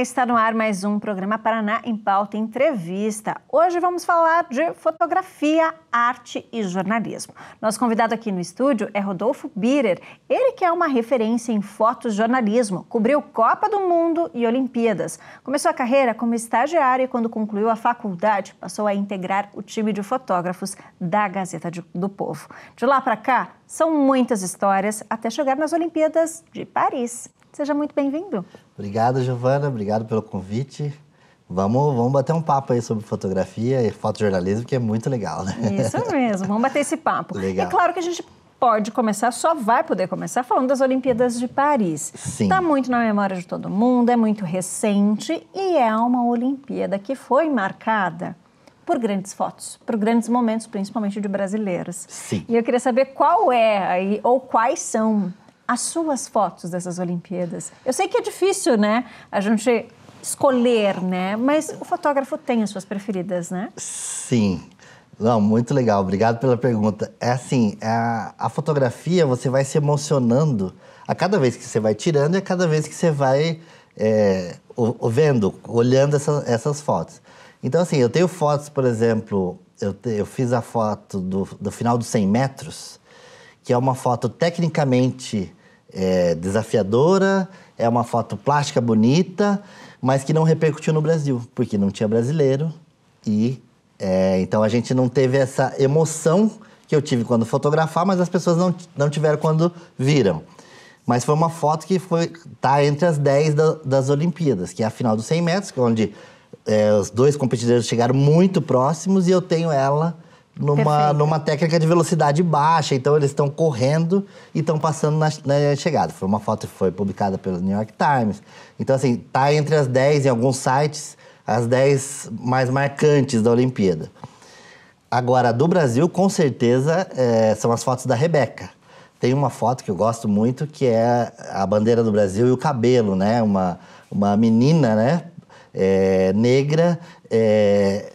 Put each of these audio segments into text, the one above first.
está no ar mais um programa Paraná em Pauta Entrevista. Hoje vamos falar de fotografia, arte e jornalismo. Nosso convidado aqui no estúdio é Rodolfo Birer, ele que é uma referência em fotojornalismo, cobriu Copa do Mundo e Olimpíadas. Começou a carreira como estagiário e quando concluiu a faculdade, passou a integrar o time de fotógrafos da Gazeta do Povo. De lá para cá, são muitas histórias até chegar nas Olimpíadas de Paris. Seja muito bem-vindo. Obrigado, Giovana. Obrigado pelo convite. Vamos, vamos bater um papo aí sobre fotografia e fotojornalismo, que é muito legal, né? Isso mesmo, vamos bater esse papo. Legal. É claro que a gente pode começar, só vai poder começar falando das Olimpíadas de Paris. Sim. Está muito na memória de todo mundo, é muito recente e é uma Olimpíada que foi marcada por grandes fotos, por grandes momentos, principalmente de brasileiras. Sim. E eu queria saber qual é aí, ou quais são as suas fotos dessas Olimpíadas? Eu sei que é difícil, né? A gente escolher, né? Mas o fotógrafo tem as suas preferidas, né? Sim. Não, muito legal. Obrigado pela pergunta. É assim, é a, a fotografia você vai se emocionando a cada vez que você vai tirando e a cada vez que você vai é, vendo, olhando essa, essas fotos. Então, assim, eu tenho fotos, por exemplo, eu, te, eu fiz a foto do, do final dos 100 metros, que é uma foto tecnicamente é, desafiadora, é uma foto plástica bonita, mas que não repercutiu no Brasil, porque não tinha brasileiro e é, então a gente não teve essa emoção que eu tive quando fotografar, mas as pessoas não, não tiveram quando viram. Mas foi uma foto que foi tá entre as 10 da, das Olimpíadas, que é a final dos 100 metros, onde é, os dois competidores chegaram muito próximos e eu tenho ela numa, numa técnica de velocidade baixa. Então eles estão correndo e estão passando na, na, eh, chegada. Foi uma foto que foi publicada pelo New York Times. Então, assim, tá entre as 10 em alguns sites, as 10 mais marcantes da Olimpíada. Agora, do Brasil, com certeza, é, são as fotos da Rebeca. Tem uma foto que eu gosto muito, que é a bandeira do Brasil e o cabelo, né? Uma, uma menina, né? É, negra, é,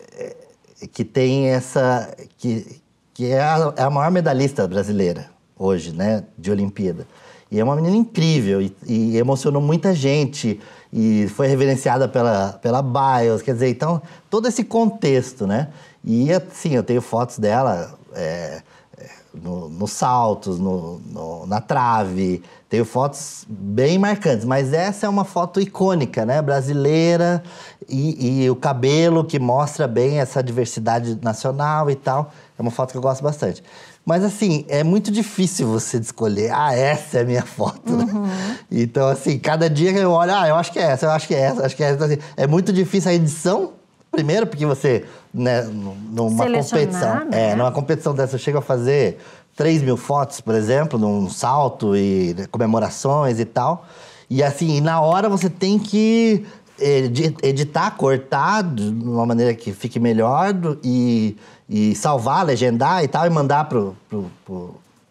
que tem essa. que, que é, a, é a maior medalhista brasileira hoje, né? De Olimpíada. E é uma menina incrível e, e, emocionou muita gente e foi reverenciada pela, pela Bios, quer dizer, então, todo esse contexto, né? E, assim, eu tenho fotos dela é, é nos no saltos, no, no, na trave, tenho fotos bem marcantes, mas essa é uma foto icônica, né? Brasileira e, e, o cabelo que mostra bem essa diversidade nacional e tal. É uma foto que eu gosto bastante. Mas assim, é muito difícil você escolher, ah, essa é a minha foto. Né? Uhum. Né? Então, assim, cada dia que eu olho, ah, eu acho que é essa, eu acho que é essa, eu acho que é essa. Então, assim, é muito difícil a edição, primeiro, porque você, né, numa competição. Né? É, numa competição dessa, eu chego a fazer 3 mil fotos, por exemplo, num salto e né, comemorações e tal. E assim, na hora você tem que editar, cortar de uma maneira que fique melhor do, e, e salvar, legendar e tal, e mandar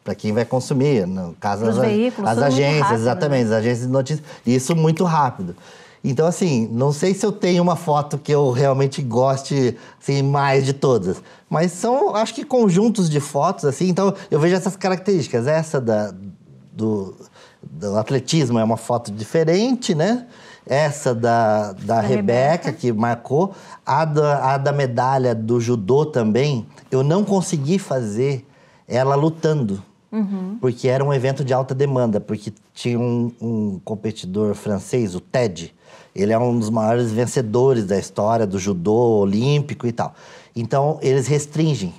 para quem vai consumir, no caso as, veículos, as agências, rápido, né? exatamente, né? as agências de notícias, isso muito rápido. Então, assim, não sei se eu tenho uma foto que eu realmente goste assim, mais de todas. Mas são, acho que, conjuntos de fotos, assim. Então, eu vejo essas características. Essa da, do, do atletismo é uma foto diferente, né? essa da, da, da Rebeca, que marcou, a da, a da medalha do judô também, eu não consegui fazer ela lutando. Uhum. Porque era um evento de alta demanda, porque tinha um, um, competidor francês, o Ted. Ele é um dos maiores vencedores da história do judô olímpico e tal. Então, eles restringem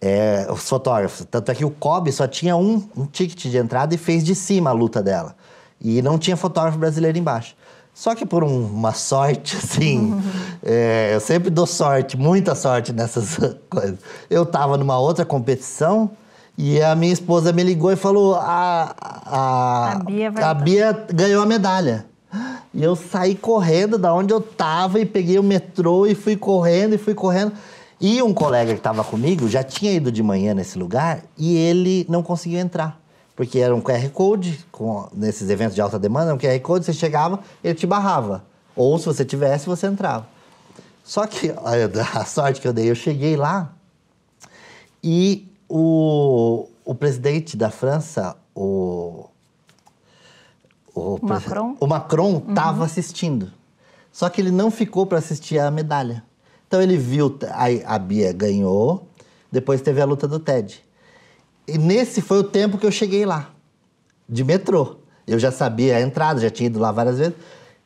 é, os fotógrafos. Tanto é que o Kobe só tinha um, um ticket de entrada e fez de cima a luta dela. E não tinha fotógrafo brasileiro embaixo. Só que por um, uma sorte, assim, é, eu sempre dou sorte, muita sorte nessas coisas. Eu estava numa outra competição e a minha esposa me ligou e falou: a, a, a, Bia, a Bia ganhou a medalha. E eu saí correndo da onde eu estava e peguei o metrô e fui correndo e fui correndo. E um colega que estava comigo já tinha ido de manhã nesse lugar e ele não conseguiu entrar porque era um QR Code, com, nesses eventos de alta demanda, um QR Code, você chegava, ele te barrava. Ou se você tivesse, você entrava. Só que, olha, a sorte que eu dei, eu cheguei lá e o, o presidente da França, o. O Macron, o Macron estava uhum. assistindo. Só que ele não ficou para assistir a medalha. Então ele viu, a, a Bia ganhou, depois teve a luta do TED. E nesse foi o tempo que eu cheguei lá, de metrô. Eu já sabia a entrada, já tinha ido lá várias vezes.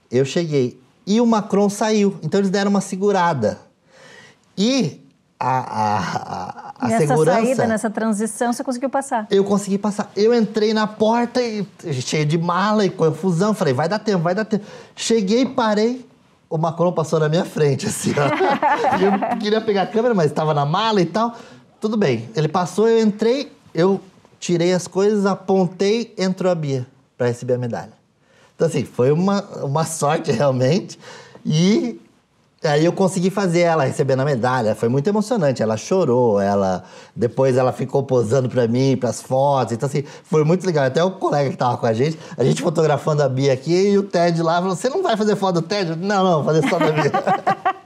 Eu cheguei. E o Macron saiu. Então eles deram uma segurada. E a, a, a, a nessa segurança. Nessa saída, nessa transição, você conseguiu passar? Eu consegui passar. Eu entrei na porta e cheio de mala e confusão. Falei, vai dar tempo, vai dar tempo. Cheguei, parei. O Macron passou na minha frente, assim, ó. eu queria pegar a câmera, mas estava na mala e tal. Tudo bem. Ele passou, eu entrei eu tirei as coisas, apontei, entrou a Bia para receber a medalha. Então, assim, foi uma, uma sorte realmente. E aí eu consegui fazer ela recebendo a medalha. Foi muito emocionante. Ela chorou, ela depois ela ficou posando para mim, para as fotos. Então assim, foi muito legal. Até o colega que estava com a gente, a gente fotografando a Bia aqui e o Ted lá falou: "Você não vai fazer foto do Ted?" Não, não, vou fazer só da Bia.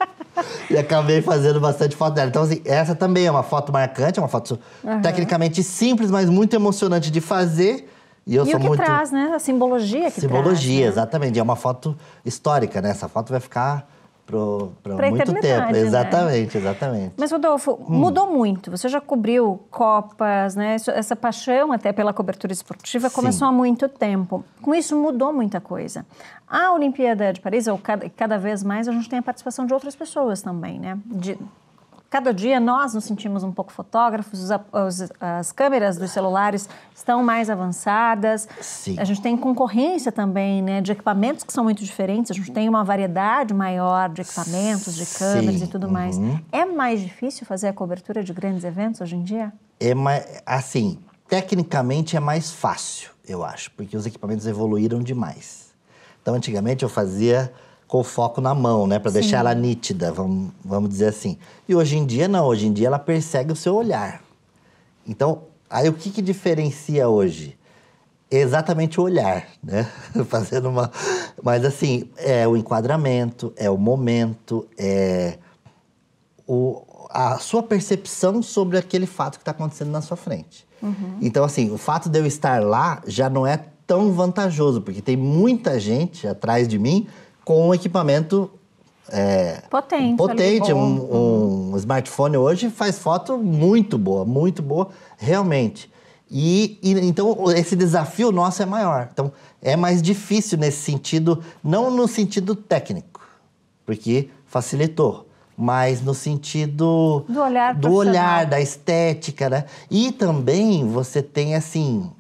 e acabei fazendo bastante foto dela. Então, assim, essa também é uma foto marcante, é uma foto uhum. tecnicamente simples, mas muito emocionante de fazer. E, eu e sou o que muito... traz, né? A simbologia que Simbologia, traz, Simbologia, né? exatamente. é uma foto histórica, né? Essa foto vai ficar para muito tempo. Né? Exatamente, exatamente. Mas, Rodolfo, hum. mudou muito. Você já cobriu Copas, né? Essa paixão até pela cobertura esportiva Sim. começou há muito tempo. Com isso, mudou muita coisa. A Olimpíada de Paris, ou cada, cada vez mais, a gente tem a participação de outras pessoas também, né? De, Cada dia nós nos sentimos um pouco fotógrafos, as, as câmeras dos celulares estão mais avançadas. Sim. A gente tem concorrência também, né, de equipamentos que são muito diferentes. A gente tem uma variedade maior de equipamentos, de câmeras Sim. e tudo mais. Uhum. É mais difícil fazer a cobertura de grandes eventos hoje em dia? É mais, assim, tecnicamente é mais fácil, eu acho, porque os equipamentos evoluíram demais. Então, antigamente eu fazia com foco na mão, né? Para deixar ela nítida, vamos, vamos dizer assim. E hoje em dia, não. Hoje em dia, ela persegue o seu olhar. Então, aí o que, que diferencia hoje? Exatamente o olhar, né? Fazendo uma. Mas, assim, é o enquadramento, é o momento, é o, a sua percepção sobre aquele fato que está acontecendo na sua frente. Uhum. Então, assim, o fato de eu estar lá já não é tão vantajoso, porque tem muita gente atrás de mim com um equipamento é, potente, potente um, um, smartphone hoje faz foto muito boa, muito boa, realmente. E, e, então esse desafio nosso é maior. Então é mais difícil nesse sentido, não no sentido técnico, porque facilitou, mas no sentido do olhar, do olhar da estética, né? E também você tem assim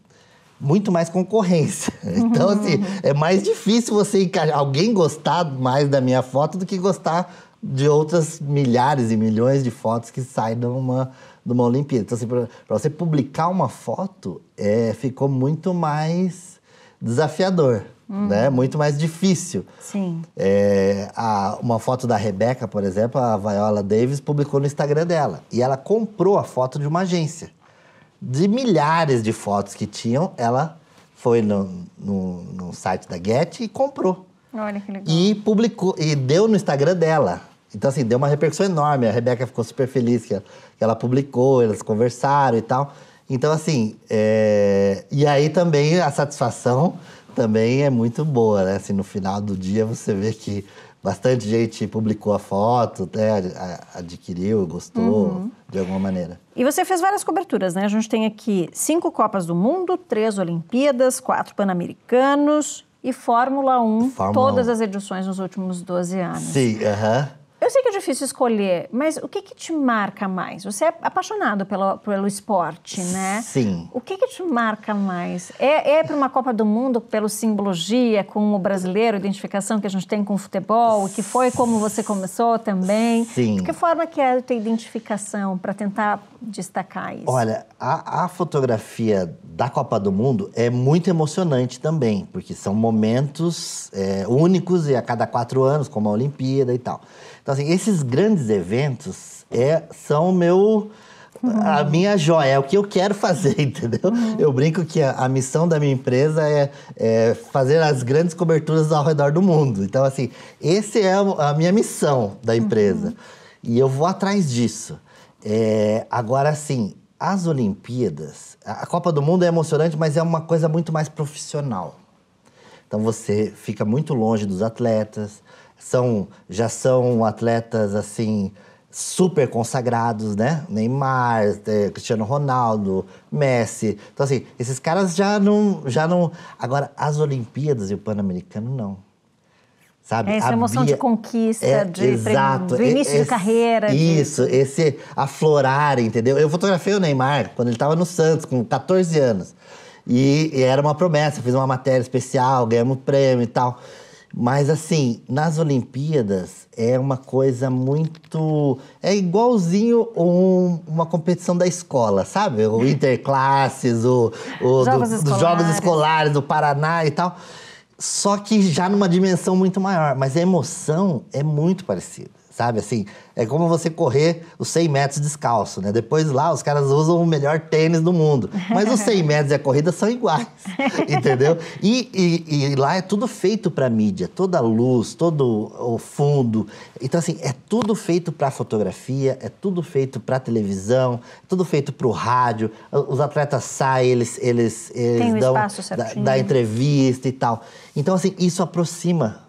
muito mais concorrência. Então, assim, uhum. é mais difícil você encaixar, alguém gostar mais da minha foto do que gostar de outras milhares e milhões de fotos que saem de uma, de uma Olimpíada. Então, assim, para você publicar uma foto, é, ficou muito mais desafiador. Hum. Né? Muito mais difícil. Sim. É, a, uma foto da Rebeca, por exemplo, a Viola Davis publicou no Instagram dela. E ela comprou a foto de uma agência de milhares de fotos que tinham, ela foi no, no, no site da Getty e comprou. Olha que legal. E publicou, e deu no Instagram dela. Então, assim, deu uma repercussão enorme. A Rebeca ficou super feliz que ela, que ela publicou, elas conversaram e tal. Então, assim, é... e aí também a satisfação também é muito boa, né? Assim, no final do dia você vê que bastante gente publicou a foto, né, adquiriu, gostou uhum. de alguma maneira. E você fez várias coberturas, né? A gente tem aqui cinco Copas do Mundo, três Olimpíadas, quatro Pan-Americanos e Fórmula 1, Fórmula todas 1. as edições nos últimos 12 anos. Sim, aham. Eu sei que é difícil escolher, mas o que, que te marca mais? Você é apaixonado pelo, pelo esporte, né? Sim. O que, que te marca mais? É, é para uma Copa do Mundo, pelo simbologia com o brasileiro, identificação que a gente tem com o futebol, que foi como você começou também? Sim. De que forma que é ter identificação para tentar destacar isso? Olha, a, a fotografia da Copa do Mundo é muito emocionante também, porque são momentos é, únicos e a cada quatro anos, como a Olimpíada e tal. Então, assim, esses grandes eventos é, são o meu a uhum. minha joia, é o que eu quero fazer, entendeu? Uhum. Eu brinco que a, a, missão da minha empresa é, é, fazer as grandes coberturas ao redor do mundo. Então, assim, essa é a, a minha missão da uhum. empresa. Uhum. E eu vou atrás disso. É, agora, assim, as Olimpíadas, a, a Copa do Mundo é emocionante, mas é uma coisa muito mais profissional. Então, você fica muito longe dos atletas, são já são atletas assim super consagrados, né? Neymar, é, Cristiano Ronaldo, Messi. Então assim, esses caras já não já não agora as Olimpíadas e o Pan-Americano não. Sabe? essa emoção Bia... de conquista, é, de exato, do início esse, de carreira. Isso, de... esse aflorar, entendeu? Eu fotografei o Neymar quando ele estava no Santos, com 14 anos. E, e, era uma promessa, fiz uma matéria especial, ganhamos prêmio e tal. Mas assim, nas Olimpíadas é uma coisa muito. É igualzinho um, uma competição da escola, sabe? O Interclasses, o, o Jogos, do, escolares. Jogos Escolares do Paraná e tal. Só que já numa dimensão muito maior. Mas a emoção é muito parecida sabe? Assim, é como você correr os 100 metros descalço, né? Depois lá os caras usam o melhor tênis do mundo. Mas os 100 metros e a corrida são iguais, entendeu? E, e, e, lá é tudo feito para mídia, toda a luz, todo o fundo. Então, assim, é tudo feito para fotografia, é tudo feito para televisão, é tudo feito para o rádio. Os atletas saem, eles, eles, eles Tem dão da, da entrevista e tal. Então, assim, isso aproxima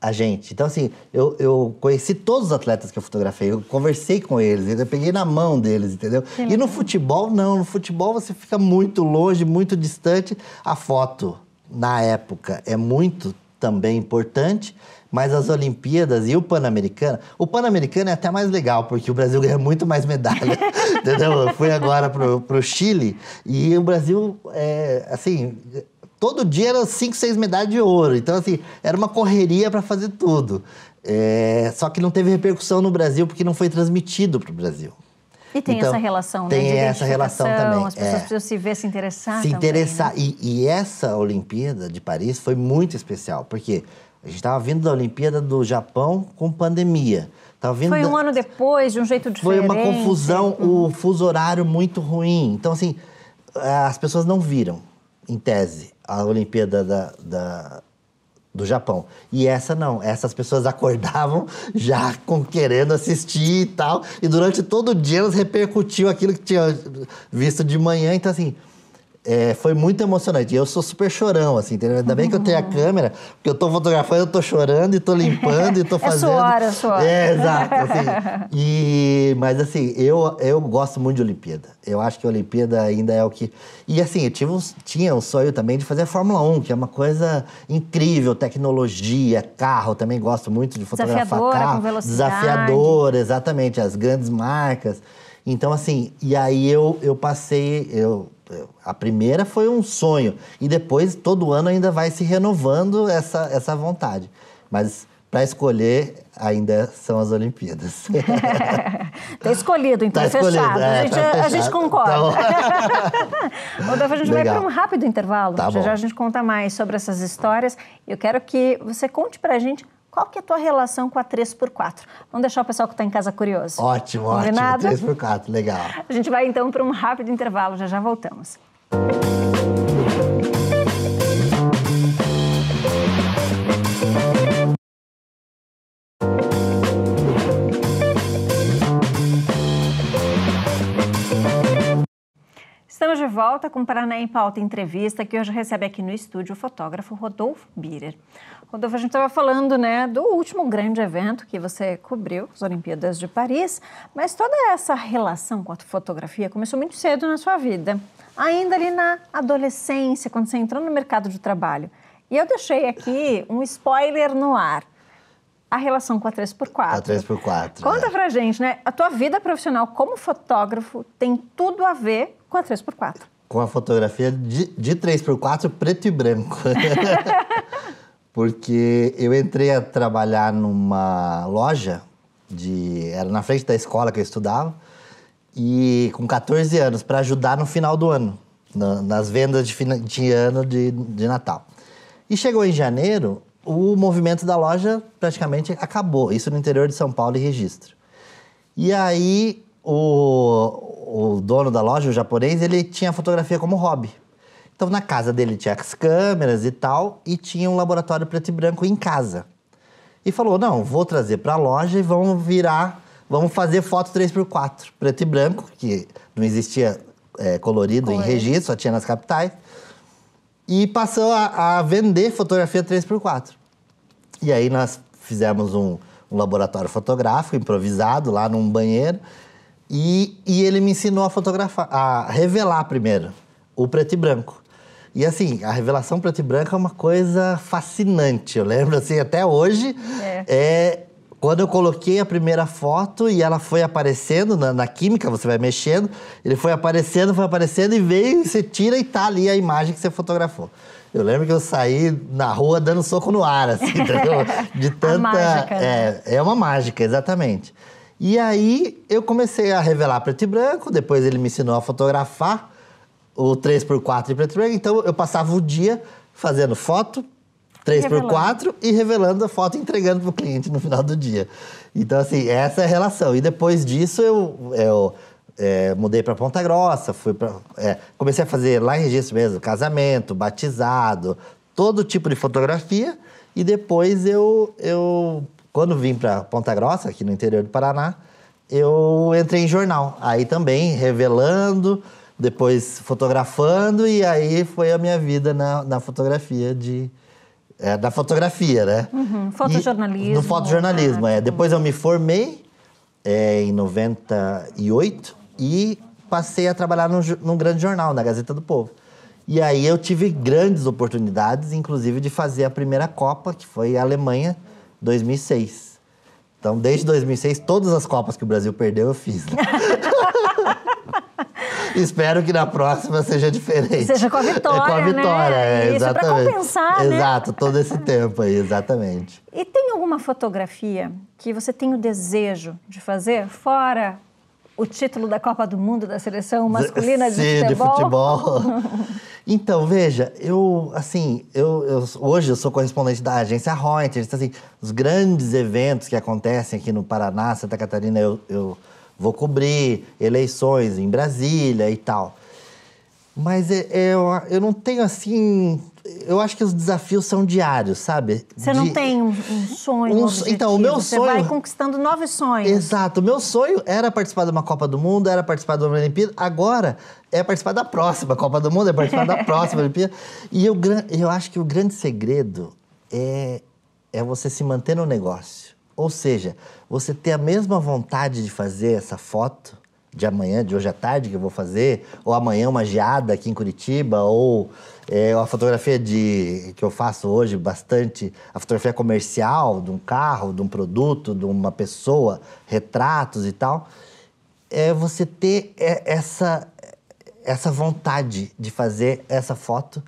a gente. Então, assim, eu, eu conheci todos os atletas que eu fotografei, eu conversei com eles, eu peguei na mão deles, entendeu? Sim. E no futebol, não. No futebol você fica muito longe, muito distante. A foto, na época, é muito também importante, mas as Olimpíadas e o Pan-Americano. O Pan-Americano é até mais legal, porque o Brasil ganha muito mais medalha. entendeu? Eu fui agora pro, pro Chile e o Brasil, é, assim todo dia eram cinco, seis medalhas de ouro. Então, assim, era uma correria para fazer tudo. É, só que não teve repercussão no Brasil porque não foi transmitido para o Brasil. E tem então, essa relação, né? Tem essa relação também. As pessoas é, precisam se ver, se interessar. Se também, interessar. Né? E, e, essa Olimpíada de Paris foi muito especial, porque a gente estava vindo da Olimpíada do Japão com pandemia. Tava vindo foi um da... ano depois, de um jeito diferente. Foi uma confusão, uhum. o fuso horário muito ruim. Então, assim, as pessoas não viram, em tese a Olimpíada da, da do Japão. E essa não, essas pessoas acordavam já com, querendo assistir e tal, e durante todo o dia elas repercutiu aquilo que tinha visto de manhã, então assim, é, foi muito emocionante. Eu sou super chorão, assim, entendeu? Ainda bem que eu tenho a uhum. câmera, porque eu tô fotografando, eu tô chorando e tô limpando e tô fazendo. é suor, é suor. É, exato. Assim, e, mas assim, eu, eu gosto muito de Olimpíada. Eu acho que a Olimpíada ainda é o que. E assim, eu tive tinha o sonho também de fazer a Fórmula 1, que é uma coisa incrível, tecnologia, carro, também gosto muito de fotografar desafiadora, carro. Com velocidade. exatamente, as grandes marcas. Então, assim, e aí eu, eu passei. Eu, a primeira foi um sonho e depois todo ano ainda vai se renovando essa, essa vontade. Mas para escolher ainda são as Olimpíadas. Tem tá escolhido, então, tá escolhido, fechado. É, a, tá gente, tá fechado. a, gente, tá concorda. Então... Rodolfo, a gente Legal. vai para um rápido intervalo. Tá já, já a gente conta mais sobre essas histórias. Eu quero que você conte para a gente qual que é a tua relação com a 3x4? Vamos deixar o pessoal que está em casa curioso. Ótimo, Combinado? ótimo. 3x4, legal. A gente vai então para um rápido intervalo, já já voltamos. Música volta com o Paraná em Pauta Entrevista, que hoje recebe aqui no estúdio o fotógrafo Rodolfo Birer. Rodolfo, a gente estava falando né, do último grande evento que você cobriu, as Olimpíadas de Paris, mas toda essa relação com a fotografia começou muito cedo na sua vida, ainda ali na adolescência, quando você entrou no mercado de trabalho. E eu deixei aqui um spoiler no ar a relação com a 3x4. A 3x4. Conta é. pra gente, né? A tua vida profissional como fotógrafo tem tudo a ver com a 3x4. Com a fotografia de, de 3x4 preto e branco. Porque eu entrei a trabalhar numa loja, de, era na frente da escola que eu estudava, e com 14 anos, para ajudar no final do ano, na, nas vendas de, fina, de ano de, de Natal. E chegou em janeiro, o movimento da loja praticamente acabou. Isso no interior de São Paulo e registro. E aí o, o dono da loja, o japonês, ele tinha fotografia como hobby. Então, na casa dele tinha as câmeras e tal, e tinha um laboratório preto e branco em casa. E falou: não, vou trazer para a loja e vamos virar, vamos fazer foto 3x4, preto e branco, que não existia é, colorido em registro, só tinha nas capitais. E passou a, a, vender fotografia 3x4. E aí nós fizemos um, um laboratório fotográfico improvisado lá num banheiro e, e ele me ensinou a fotografar, a revelar primeiro o preto e branco. E assim, a revelação preto e branco é uma coisa fascinante. Eu lembro assim, até hoje, é. é quando eu coloquei a primeira foto e ela foi aparecendo na, na, química, você vai mexendo, ele foi aparecendo, foi aparecendo e veio, você tira e tá ali a imagem que você fotografou. Eu lembro que eu saí na rua dando soco no ar, assim, entendeu? De tanta. Mágica, né? é, é uma mágica, exatamente. E aí eu comecei a revelar preto e branco, depois ele me ensinou a fotografar o 3x4 e preto e branco. Então eu passava o dia fazendo foto 3x4 e revelando a foto e entregando o cliente no final do dia. Então, assim, essa é a relação. E depois disso eu, eu é, mudei para Ponta Grossa, fui pra, é, comecei a fazer lá em registro mesmo, casamento, batizado, todo tipo de fotografia. E depois eu, eu quando vim para Ponta Grossa, aqui no interior do Paraná, eu entrei em jornal. Aí também, revelando, depois fotografando, e aí foi a minha vida na, na fotografia de. É, da fotografia, né? Uhum, fotojornalismo. E, no fotojornalismo, é. é. Depois eu me formei é, em 98 e passei a trabalhar num, num grande jornal, na Gazeta do Povo. E aí eu tive grandes oportunidades, inclusive de fazer a primeira Copa, que foi a Alemanha, 2006. Então, desde 2006, todas as Copas que o Brasil perdeu, eu fiz. Espero que na próxima seja diferente. Seja com a vitória. É com a vitória, né? é, é exatamente. Isso, pra compensar, né? Exato, né? todo esse tempo aí, exatamente. E tem alguma fotografia que você tem o desejo de fazer fora o título da Copa do Mundo da seleção masculina de Sim, futebol. De futebol. então, veja, eu, assim, eu, eu, hoje eu sou correspondente da agência Reuters, então, assim, os grandes eventos que acontecem aqui no Paraná, Santa Catarina, eu, eu vou cobrir, eleições em Brasília e tal. Mas é, é, eu, eu não tenho, assim, eu acho que os desafios são diários, sabe? Você não De... tem um, sonho. Um, objetivo. então, o meu Você sonho. Você vai conquistando novos sonhos. Exato. O meu sonho era participar de uma Copa do Mundo, era participar de uma Olimpíada. Agora é participar da próxima Copa do Mundo, é participar da próxima Olimpíada. E eu, eu acho que o grande segredo é, é você se manter no negócio. Ou seja, você ter a mesma vontade de fazer essa foto de amanhã, de hoje à tarde que eu vou fazer, ou amanhã uma geada aqui em Curitiba, ou é a fotografia de que eu faço hoje bastante, a fotografia comercial de um carro, de um produto, de uma pessoa, retratos e tal. É você ter essa essa vontade de fazer essa foto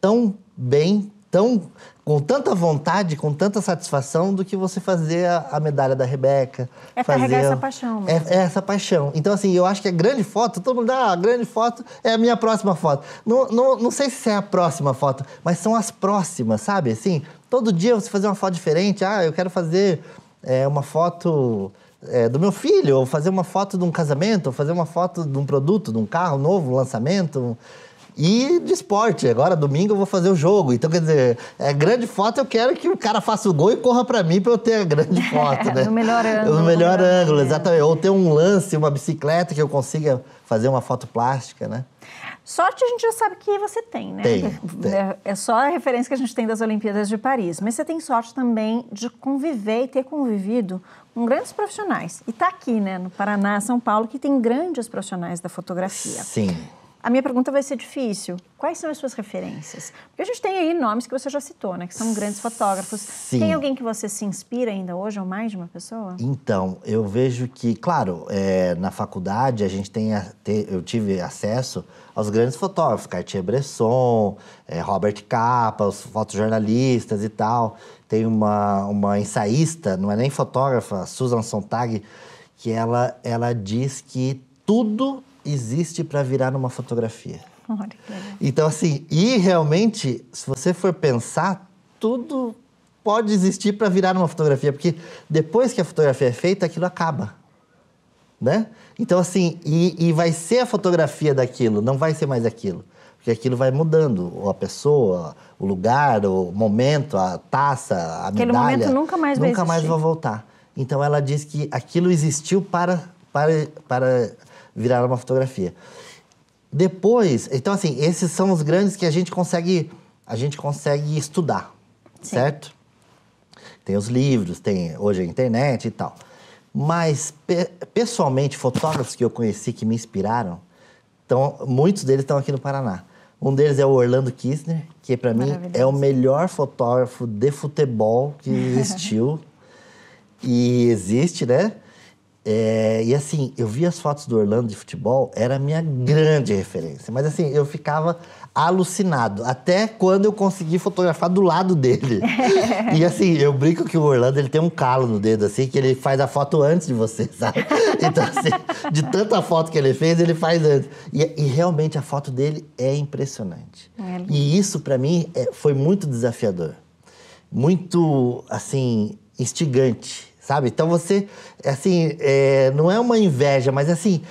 tão bem, tão com tanta vontade, com tanta satisfação, do que você fazer a, a medalha da Rebeca. É fazer, carregar essa paixão. Né? É, é, essa paixão. Então, assim, eu acho que a grande foto, todo mundo, ah, a grande foto é a minha próxima foto. Não, não, não sei se é a próxima foto, mas são as próximas, sabe? Assim, todo dia você fazer uma foto diferente. Ah, eu quero fazer é, uma foto... É, do meu filho, ou fazer uma foto de um casamento, ou fazer uma foto de um produto, de um carro novo, um lançamento. E de esporte, agora domingo eu vou fazer o jogo. Então, quer dizer, é, grande foto eu quero que o cara faça o gol e corra para mim para eu ter a grande foto, né? no melhor ângulo. No melhor ângulo, é. exatamente. Ou ter um lance, uma bicicleta que eu consiga fazer uma foto plástica, né? Sorte a gente já sabe que você tem, né? Tem, tem. É, é só a referência que a gente tem das Olimpíadas de Paris. Mas você tem sorte também de conviver e ter convivido com grandes profissionais. E está aqui, né, no Paraná, São Paulo, que tem grandes profissionais da fotografia. Sim. A minha pergunta vai ser difícil. Quais são as suas referências? Porque a gente tem aí nomes que você já citou, né? Que são grandes fotógrafos. Sim. Tem alguém que você se inspira ainda hoje, ou mais de uma pessoa? Então, eu vejo que, claro, é, na faculdade a gente tem, a, te, eu tive acesso aos grandes fotógrafos, Cartier-Bresson, é, Robert Capa, os fotojornalistas e tal. Tem uma, uma ensaísta, não é nem fotógrafa, Susan Sontag, que ela, ela diz que tudo existe para virar numa fotografia. então, assim, e realmente, se você for pensar, tudo pode existir para virar numa fotografia, porque depois que a fotografia é feita, aquilo acaba. Né? Então, assim, e, e vai ser a fotografia daquilo, não vai ser mais aquilo. Porque aquilo vai mudando, ou a pessoa, o lugar, o momento, a taça, a Aquele medalha. Aquele momento nunca mais vai Nunca mais vai voltar. Então, ela diz que aquilo existiu para, para, para viraram uma fotografia. Depois, então assim, esses são os grandes que a gente consegue a gente consegue estudar, Sim. certo? Tem os livros, tem hoje a internet e tal. Mas pe pessoalmente fotógrafos que eu conheci que me inspiraram, então muitos deles estão aqui no Paraná. Um deles é o Orlando Kistner, que para mim é o melhor fotógrafo de futebol que existiu e existe, né? É, e assim, eu vi as fotos do Orlando de futebol, era a minha grande referência. Mas assim, eu ficava alucinado. Até quando eu consegui fotografar do lado dele. e assim, eu brinco que o Orlando ele tem um calo no dedo, assim, que ele faz a foto antes de você, sabe? Então, assim, de tanta foto que ele fez, ele faz antes. E, e realmente a foto dele é impressionante. É. E isso, para mim, é, foi muito desafiador. Muito, assim, instigante sabe? Então você, assim, é, não é uma inveja, mas assim,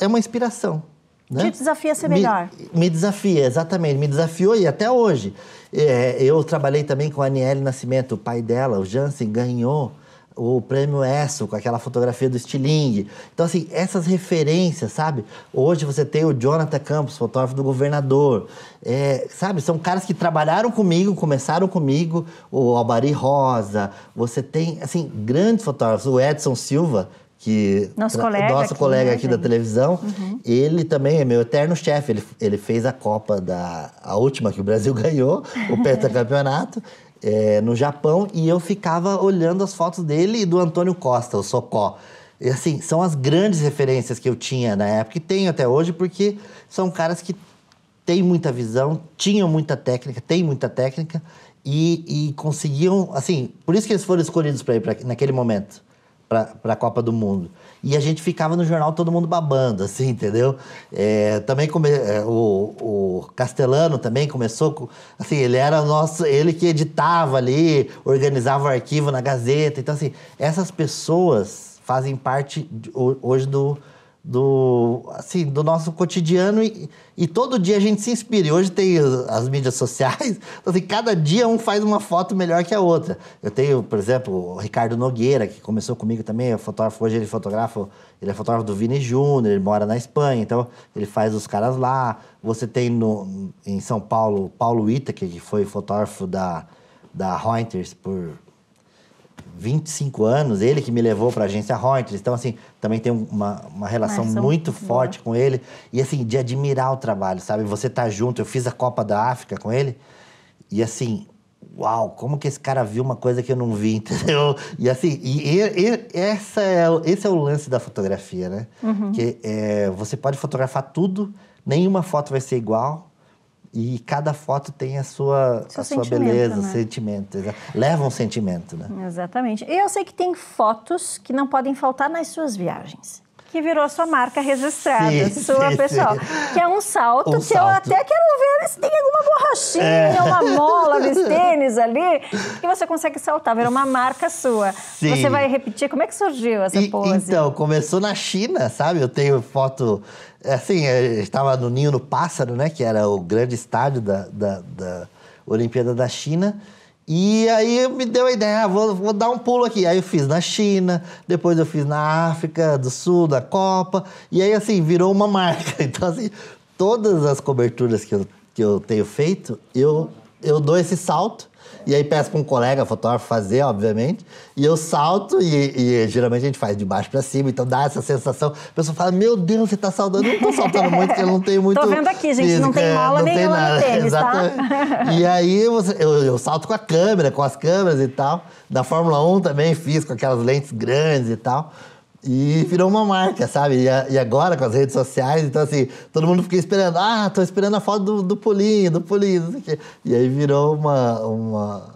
é uma inspiração. Né? Te desafia ser melhor. Me, me desafia, exatamente. Me desafiou e até hoje. É, eu trabalhei também com a Aniele Nascimento, o pai dela, o Jansen, ganhou o prêmio ESSO, com aquela fotografia do Stiling. Então, assim, essas referências, sabe? Hoje você tem o Jonathan Campos, fotógrafo do governador. É, sabe, são caras que trabalharam comigo, começaram comigo, o Albari Rosa. Você tem, assim, grandes fotógrafos. O Edson Silva, que nosso colega nosso aqui, colega né, aqui né, da televisão, uhum. ele também é meu eterno chefe. Ele, ele fez a Copa da a última que o Brasil ganhou, o campeonato é, no Japão e eu ficava olhando as fotos dele e do Antônio Costa, o Socó. E, assim, são as grandes referências que eu tinha na época e tenho até hoje, porque são caras que têm muita visão, tinham muita técnica, têm muita técnica e, e conseguiam, assim, por isso que eles foram escolhidos para ir pra, naquele momento para a Copa do Mundo. E a gente ficava no jornal todo mundo babando, assim, entendeu? É, também come, é, o, o Castelano também começou, com, assim, ele era nosso, ele que editava ali, organizava o arquivo na Gazeta. Então, assim, essas pessoas fazem parte de, hoje do do assim do nosso cotidiano e, e todo dia a gente se inspira. E hoje tem as mídias sociais, então, assim, cada dia um faz uma foto melhor que a outra. Eu tenho, por exemplo, o Ricardo Nogueira, que começou comigo também, é fotógrafo, hoje ele é fotografa, ele é fotógrafo do Vini Júnior, ele mora na Espanha, então ele faz os caras lá. Você tem no, em São Paulo, Paulo Ita, que foi fotógrafo da da Reuters por 25 anos, ele que me levou para a agência Reuters, então assim, também tem uma, uma relação muito forte com ele, e assim, de admirar o trabalho, sabe? Você tá junto, eu fiz a Copa da África com ele, e assim, uau, como que esse cara viu uma coisa que eu não vi, entendeu? E assim, e, e, e essa é, esse é o lance da fotografia, né? Uhum. Que é, você pode fotografar tudo, nenhuma foto vai ser igual, e cada foto tem a sua, a sua beleza, né? sentimento. Leva um sentimento, né? Exatamente. E eu sei que tem fotos que não podem faltar nas suas viagens que virou sua marca registrada, sim, sua sim, pessoal. Sim. Que é um salto um que salto. eu até quero ver se tem alguma borrachinha, é. uma mola dos tênis ali, que você consegue saltar, virou uma marca sua. Você vai repetir? Como é que surgiu essa e, pose? Então, começou na China, sabe? Eu tenho foto é assim, é, estava no Ninho do Pássaro, né? Que era o grande estádio da, da, da Olimpíada da China. E aí me deu a ideia, ah, vou, vou dar um pulo aqui. Aí eu fiz na China, depois eu fiz na África do Sul, da Copa. E aí, assim, virou uma marca. Então, assim, todas as coberturas que eu, que eu tenho feito, eu, eu dou esse salto e aí peço para um colega fotógrafo fazer, obviamente. E eu salto e, e geralmente a gente faz de baixo para cima, então dá essa sensação. A pessoa fala: Meu Deus, você está saltando. Eu não estou saltando muito, porque eu não tenho muito. Estou vendo aqui, gente, física, é, não tem mala não nenhuma tem nada. no tênis, tá? Exatamente. Tá? E aí você, eu, eu salto com a câmera, com as câmeras e tal. Da Fórmula 1 também fiz com aquelas lentes grandes e tal. E virou uma marca, sabe? E, a, e, agora com as redes sociais, então assim, todo mundo fica esperando, ah, tô esperando a foto do, do pulinho, do pulinho, não sei o quê. E aí virou uma, uma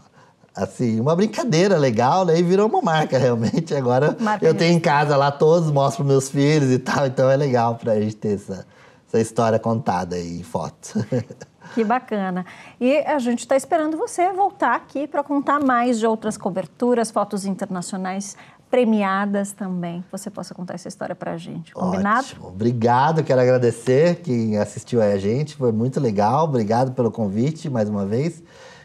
assim, uma brincadeira legal, né? E virou uma marca realmente. Agora marca eu tenho em casa lá todos, mostro pros meus filhos e tal, então é legal pra gente ter essa, essa história contada aí em foto. Que bacana. E a gente está esperando você voltar aqui para contar mais de outras coberturas, fotos internacionais premiadas também, você possa contar essa história pra gente. Combinado? Ótimo. Obrigado, quero agradecer quem assistiu a gente, foi muito legal. Obrigado pelo convite mais uma vez.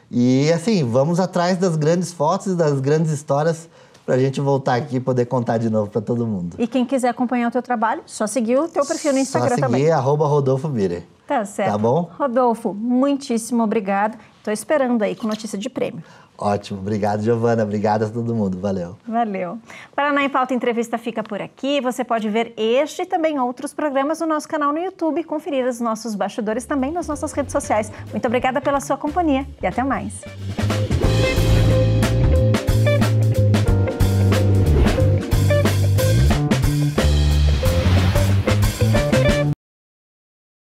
E assim, vamos atrás das grandes fotos e das grandes histórias para a gente voltar aqui e poder contar de novo para todo mundo. E quem quiser acompanhar o teu trabalho, só seguir o teu perfil no Instagram só seguir, também. Arroba Rodolfo Bire. Tá certo. Tá bom? Rodolfo, muitíssimo obrigado. Estou esperando aí com notícia de prêmio. Ótimo, obrigado, Giovana. Obrigado a todo mundo. Valeu. Valeu. Paraná em Pauta Entrevista fica por aqui. Você pode ver este e também outros programas no nosso canal no YouTube, conferir os nossos bastidores também nas nossas redes sociais. Muito obrigada pela sua companhia e até mais.